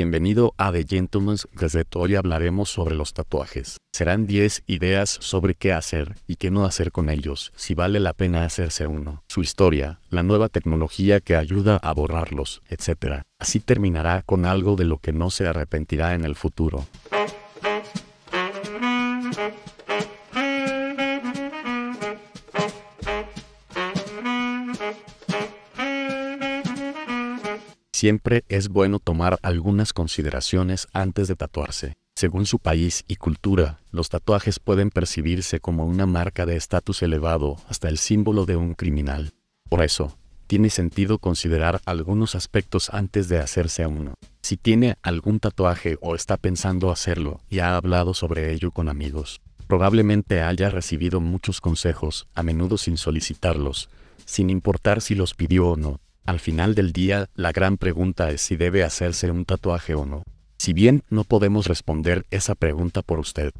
Bienvenido a The Gentleman's Gazette. Hoy hablaremos sobre los tatuajes. Serán 10 ideas sobre qué hacer y qué no hacer con ellos, si vale la pena hacerse uno, su historia, la nueva tecnología que ayuda a borrarlos, etc. Así terminará con algo de lo que no se arrepentirá en el futuro. Siempre es bueno tomar algunas consideraciones antes de tatuarse. Según su país y cultura, los tatuajes pueden percibirse como una marca de estatus elevado hasta el símbolo de un criminal. Por eso, tiene sentido considerar algunos aspectos antes de hacerse a uno. Si tiene algún tatuaje o está pensando hacerlo y ha hablado sobre ello con amigos, probablemente haya recibido muchos consejos, a menudo sin solicitarlos, sin importar si los pidió o no. Al final del día, la gran pregunta es si debe hacerse un tatuaje o no. Si bien no podemos responder esa pregunta por usted,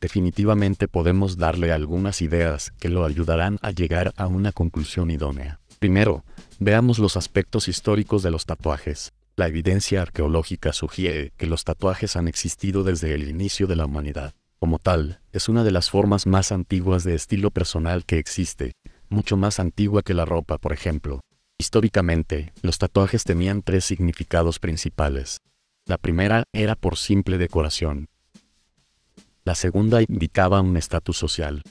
definitivamente podemos darle algunas ideas que lo ayudarán a llegar a una conclusión idónea. Primero, veamos los aspectos históricos de los tatuajes. La evidencia arqueológica sugiere que los tatuajes han existido desde el inicio de la humanidad. Como tal, es una de las formas más antiguas de estilo personal que existe, mucho más antigua que la ropa, por ejemplo. Históricamente, los tatuajes tenían tres significados principales. La primera era por simple decoración. La segunda indicaba un estatus social.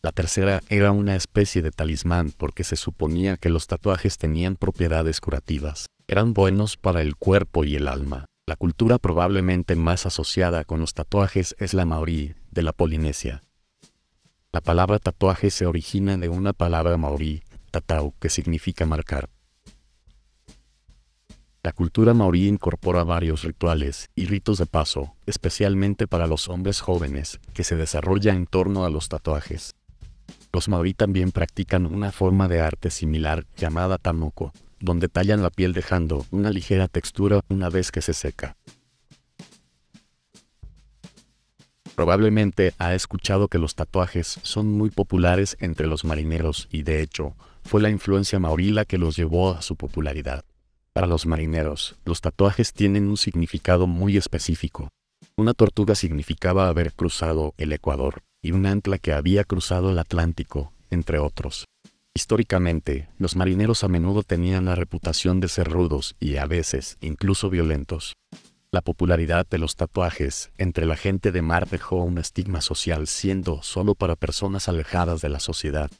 La tercera era una especie de talismán porque se suponía que los tatuajes tenían propiedades curativas, eran buenos para el cuerpo y el alma. La cultura probablemente más asociada con los tatuajes es la maorí, de la Polinesia. La palabra tatuaje se origina de una palabra maorí, Tau que significa marcar. La cultura maorí incorpora varios rituales y ritos de paso, especialmente para los hombres jóvenes, que se desarrolla en torno a los tatuajes. Los maorí también practican una forma de arte similar llamada tamuco, donde tallan la piel dejando una ligera textura una vez que se seca. Probablemente ha escuchado que los tatuajes son muy populares entre los marineros y de hecho, fue la influencia maorí que los llevó a su popularidad. Para los marineros, los tatuajes tienen un significado muy específico. Una tortuga significaba haber cruzado el Ecuador, y un ancla que había cruzado el Atlántico, entre otros. Históricamente, los marineros a menudo tenían la reputación de ser rudos y a veces incluso violentos. La popularidad de los tatuajes entre la gente de mar dejó un estigma social siendo solo para personas alejadas de la sociedad.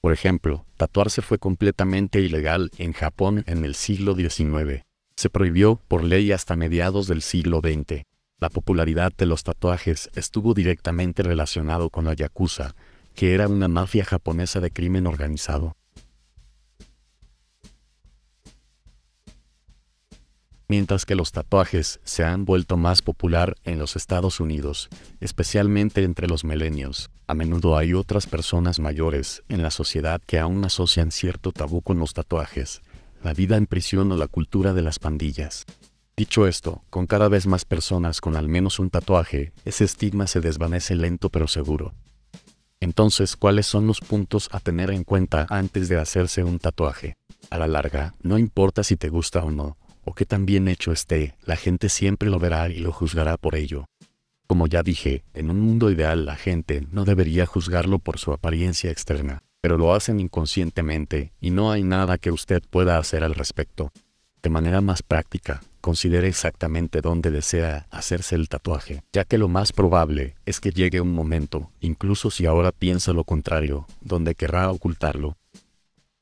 Por ejemplo, tatuarse fue completamente ilegal en Japón en el siglo XIX. Se prohibió por ley hasta mediados del siglo XX. La popularidad de los tatuajes estuvo directamente relacionado con la Yakuza, que era una mafia japonesa de crimen organizado. mientras que los tatuajes se han vuelto más popular en los Estados Unidos, especialmente entre los milenios, A menudo hay otras personas mayores en la sociedad que aún asocian cierto tabú con los tatuajes, la vida en prisión o la cultura de las pandillas. Dicho esto, con cada vez más personas con al menos un tatuaje, ese estigma se desvanece lento pero seguro. Entonces, ¿cuáles son los puntos a tener en cuenta antes de hacerse un tatuaje? A la larga, no importa si te gusta o no, o que tan bien hecho esté, la gente siempre lo verá y lo juzgará por ello. Como ya dije, en un mundo ideal la gente no debería juzgarlo por su apariencia externa, pero lo hacen inconscientemente y no hay nada que usted pueda hacer al respecto. De manera más práctica, considere exactamente dónde desea hacerse el tatuaje, ya que lo más probable es que llegue un momento, incluso si ahora piensa lo contrario, donde querrá ocultarlo.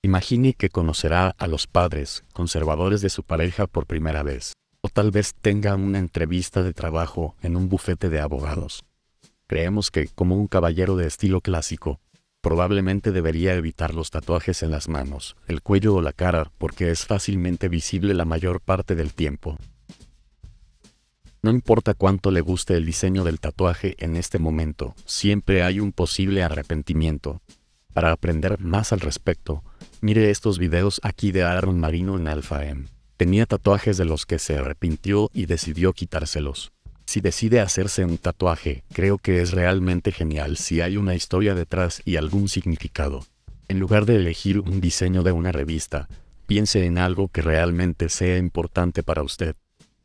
Imagine que conocerá a los padres conservadores de su pareja por primera vez, o tal vez tenga una entrevista de trabajo en un bufete de abogados. Creemos que, como un caballero de estilo clásico, probablemente debería evitar los tatuajes en las manos, el cuello o la cara porque es fácilmente visible la mayor parte del tiempo. No importa cuánto le guste el diseño del tatuaje en este momento, siempre hay un posible arrepentimiento. Para aprender más al respecto, Mire estos videos aquí de Aaron Marino en Alfa M. Tenía tatuajes de los que se arrepintió y decidió quitárselos. Si decide hacerse un tatuaje, creo que es realmente genial si hay una historia detrás y algún significado. En lugar de elegir un diseño de una revista, piense en algo que realmente sea importante para usted.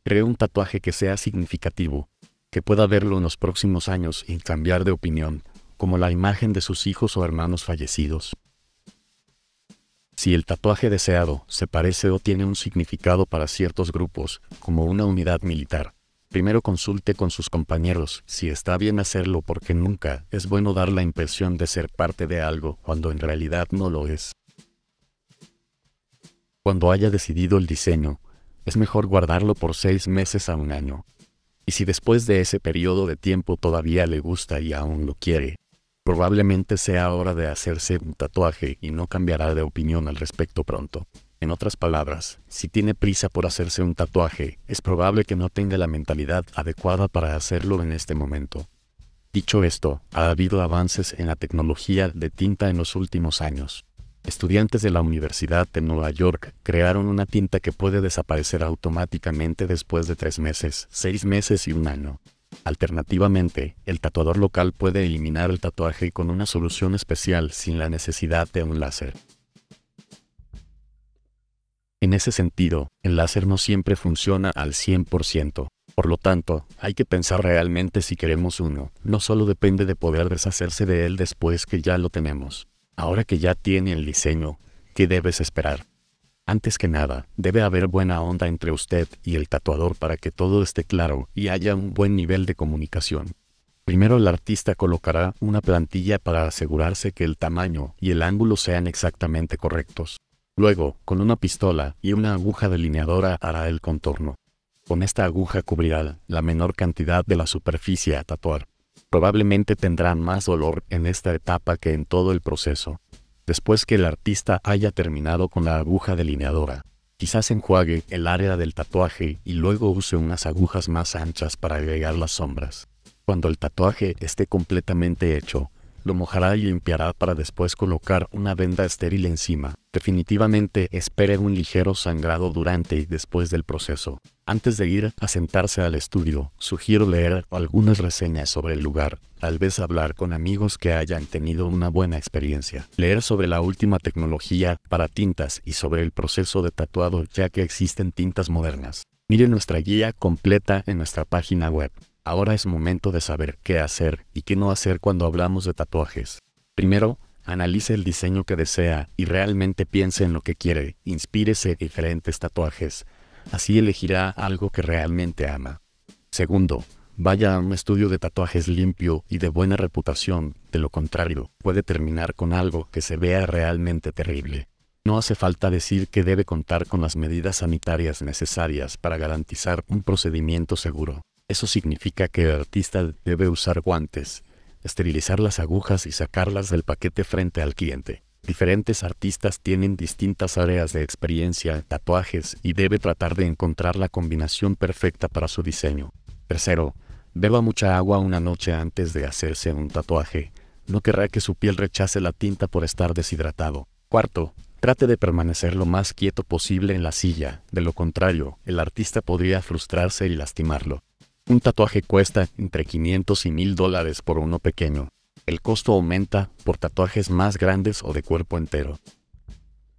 Cree un tatuaje que sea significativo, que pueda verlo en los próximos años y cambiar de opinión, como la imagen de sus hijos o hermanos fallecidos. Si el tatuaje deseado se parece o tiene un significado para ciertos grupos, como una unidad militar, primero consulte con sus compañeros si está bien hacerlo porque nunca es bueno dar la impresión de ser parte de algo cuando en realidad no lo es. Cuando haya decidido el diseño, es mejor guardarlo por seis meses a un año. Y si después de ese periodo de tiempo todavía le gusta y aún lo quiere, Probablemente sea hora de hacerse un tatuaje y no cambiará de opinión al respecto pronto. En otras palabras, si tiene prisa por hacerse un tatuaje, es probable que no tenga la mentalidad adecuada para hacerlo en este momento. Dicho esto, ha habido avances en la tecnología de tinta en los últimos años. Estudiantes de la Universidad de Nueva York crearon una tinta que puede desaparecer automáticamente después de tres meses, seis meses y un año. Alternativamente, el tatuador local puede eliminar el tatuaje con una solución especial sin la necesidad de un láser. En ese sentido, el láser no siempre funciona al 100%. Por lo tanto, hay que pensar realmente si queremos uno. No solo depende de poder deshacerse de él después que ya lo tenemos. Ahora que ya tiene el diseño, ¿qué debes esperar? Antes que nada, debe haber buena onda entre usted y el tatuador para que todo esté claro y haya un buen nivel de comunicación. Primero el artista colocará una plantilla para asegurarse que el tamaño y el ángulo sean exactamente correctos. Luego, con una pistola y una aguja delineadora hará el contorno. Con esta aguja cubrirá la menor cantidad de la superficie a tatuar. Probablemente tendrán más dolor en esta etapa que en todo el proceso. Después que el artista haya terminado con la aguja delineadora, quizás enjuague el área del tatuaje y luego use unas agujas más anchas para agregar las sombras. Cuando el tatuaje esté completamente hecho, lo mojará y limpiará para después colocar una venda estéril encima. Definitivamente espere un ligero sangrado durante y después del proceso. Antes de ir a sentarse al estudio, sugiero leer algunas reseñas sobre el lugar, tal vez hablar con amigos que hayan tenido una buena experiencia, leer sobre la última tecnología para tintas y sobre el proceso de tatuado ya que existen tintas modernas. Mire nuestra guía completa en nuestra página web. Ahora es momento de saber qué hacer y qué no hacer cuando hablamos de tatuajes. Primero, analice el diseño que desea y realmente piense en lo que quiere. Inspírese diferentes tatuajes. Así elegirá algo que realmente ama. Segundo, vaya a un estudio de tatuajes limpio y de buena reputación, de lo contrario, puede terminar con algo que se vea realmente terrible. No hace falta decir que debe contar con las medidas sanitarias necesarias para garantizar un procedimiento seguro. Eso significa que el artista debe usar guantes, esterilizar las agujas y sacarlas del paquete frente al cliente. Diferentes artistas tienen distintas áreas de experiencia, tatuajes y debe tratar de encontrar la combinación perfecta para su diseño. Tercero, beba mucha agua una noche antes de hacerse un tatuaje. No querrá que su piel rechace la tinta por estar deshidratado. Cuarto, trate de permanecer lo más quieto posible en la silla, de lo contrario, el artista podría frustrarse y lastimarlo. Un tatuaje cuesta entre 500 y 1000 dólares por uno pequeño. El costo aumenta por tatuajes más grandes o de cuerpo entero.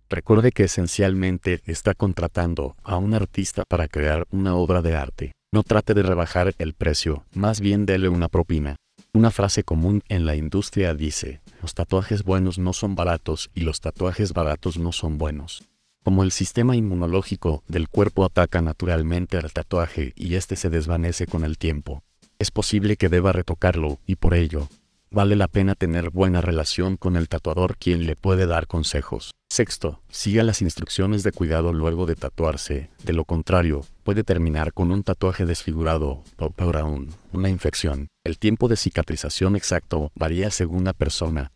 Recuerde que esencialmente está contratando a un artista para crear una obra de arte. No trate de rebajar el precio, más bien dele una propina. Una frase común en la industria dice, los tatuajes buenos no son baratos y los tatuajes baratos no son buenos. Como el sistema inmunológico del cuerpo ataca naturalmente al tatuaje y este se desvanece con el tiempo, es posible que deba retocarlo y por ello, vale la pena tener buena relación con el tatuador quien le puede dar consejos. Sexto, siga las instrucciones de cuidado luego de tatuarse, de lo contrario, puede terminar con un tatuaje desfigurado o peor aún, una infección. El tiempo de cicatrización exacto varía según la persona,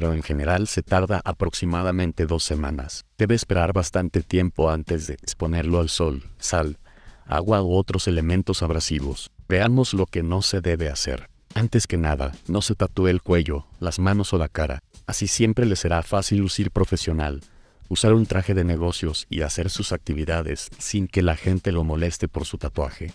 pero en general se tarda aproximadamente dos semanas. Debe esperar bastante tiempo antes de exponerlo al sol, sal, agua u otros elementos abrasivos. Veamos lo que no se debe hacer. Antes que nada, no se tatúe el cuello, las manos o la cara. Así siempre le será fácil lucir profesional, usar un traje de negocios y hacer sus actividades sin que la gente lo moleste por su tatuaje.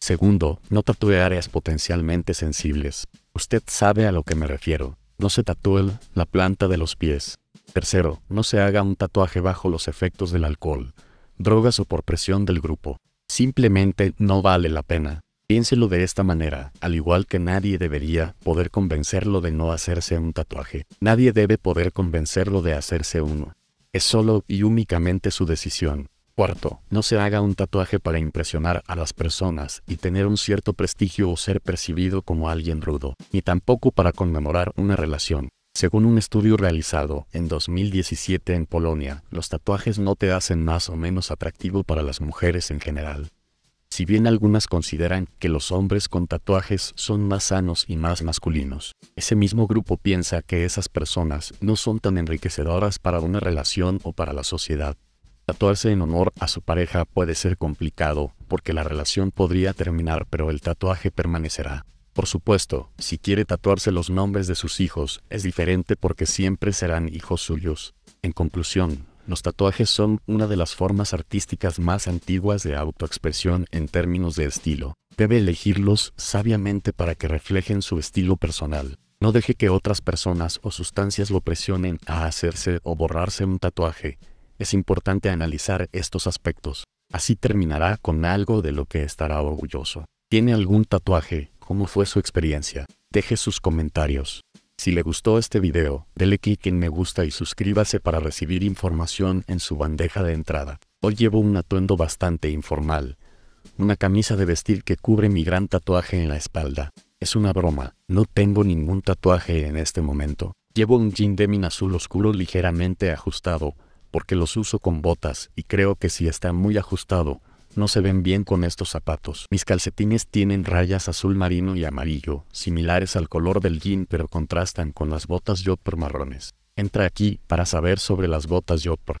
Segundo, no tatúe áreas potencialmente sensibles. Usted sabe a lo que me refiero. No se tatúe la planta de los pies. Tercero, no se haga un tatuaje bajo los efectos del alcohol, drogas o por presión del grupo. Simplemente no vale la pena. Piénselo de esta manera, al igual que nadie debería poder convencerlo de no hacerse un tatuaje. Nadie debe poder convencerlo de hacerse uno. Es solo y únicamente su decisión. Cuarto, no se haga un tatuaje para impresionar a las personas y tener un cierto prestigio o ser percibido como alguien rudo, ni tampoco para conmemorar una relación. Según un estudio realizado en 2017 en Polonia, los tatuajes no te hacen más o menos atractivo para las mujeres en general. Si bien algunas consideran que los hombres con tatuajes son más sanos y más masculinos, ese mismo grupo piensa que esas personas no son tan enriquecedoras para una relación o para la sociedad. Tatuarse en honor a su pareja puede ser complicado porque la relación podría terminar pero el tatuaje permanecerá. Por supuesto, si quiere tatuarse los nombres de sus hijos, es diferente porque siempre serán hijos suyos. En conclusión, los tatuajes son una de las formas artísticas más antiguas de autoexpresión en términos de estilo. Debe elegirlos sabiamente para que reflejen su estilo personal. No deje que otras personas o sustancias lo presionen a hacerse o borrarse un tatuaje. Es importante analizar estos aspectos. Así terminará con algo de lo que estará orgulloso. ¿Tiene algún tatuaje? ¿Cómo fue su experiencia? Deje sus comentarios. Si le gustó este video, dele click en me gusta y suscríbase para recibir información en su bandeja de entrada. Hoy llevo un atuendo bastante informal. Una camisa de vestir que cubre mi gran tatuaje en la espalda. Es una broma, no tengo ningún tatuaje en este momento. Llevo un jean min azul oscuro ligeramente ajustado, porque los uso con botas y creo que si está muy ajustado, no se ven bien con estos zapatos. Mis calcetines tienen rayas azul marino y amarillo, similares al color del jean pero contrastan con las botas Jopper marrones. Entra aquí para saber sobre las botas Jopper.